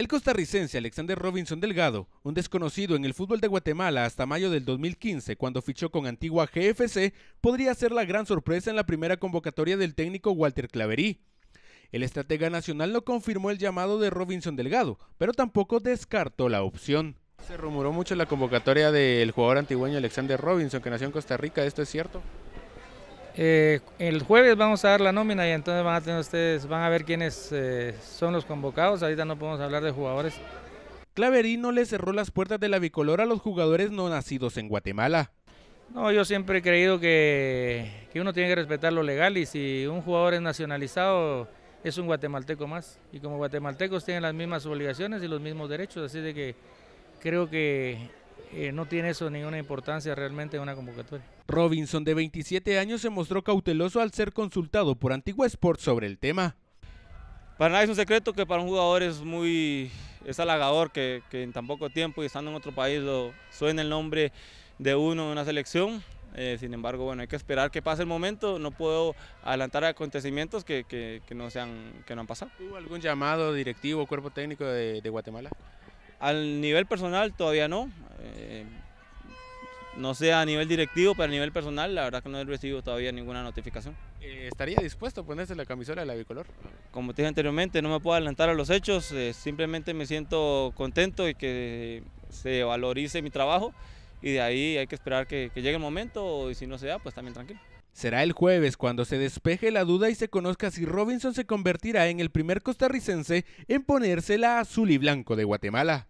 El costarricense Alexander Robinson Delgado, un desconocido en el fútbol de Guatemala hasta mayo del 2015 cuando fichó con Antigua GFC, podría ser la gran sorpresa en la primera convocatoria del técnico Walter Claverí. El estratega nacional no confirmó el llamado de Robinson Delgado, pero tampoco descartó la opción. Se rumoró mucho la convocatoria del jugador antigüeño Alexander Robinson, que nació en Costa Rica, ¿esto es cierto? Eh, el jueves vamos a dar la nómina y entonces van a tener ustedes, van a ver quiénes eh, son los convocados. Ahorita no podemos hablar de jugadores. no le cerró las puertas de la bicolor a los jugadores no nacidos en Guatemala. No, yo siempre he creído que, que uno tiene que respetar lo legal y si un jugador es nacionalizado es un guatemalteco más. Y como guatemaltecos tienen las mismas obligaciones y los mismos derechos, así de que creo que eh, no tiene eso ninguna importancia realmente en una convocatoria. Robinson, de 27 años, se mostró cauteloso al ser consultado por Antigua Sport sobre el tema. Para nada es un secreto que para un jugador es muy es halagador que, en tan poco tiempo y estando en otro país suene el nombre de uno de una selección. Eh, sin embargo, bueno, hay que esperar que pase el momento. No puedo adelantar acontecimientos que, no, sean, que no han pasado. ¿Hubo algún llamado directivo, o cuerpo técnico de Guatemala? Al nivel personal todavía no. Eh, no sé a nivel directivo, pero a nivel personal, la verdad que no he recibido todavía ninguna notificación. Eh, ¿Estaría dispuesto a ponerse la camisola de la bicolor? Como te dije anteriormente, no me puedo adelantar a los hechos, eh, simplemente me siento contento y que se valorice mi trabajo y de ahí hay que esperar que, que llegue el momento y si no se da, pues también tranquilo. Será el jueves cuando se despeje la duda y se conozca si Robinson se convertirá en el primer costarricense en ponerse la azul y blanco de Guatemala.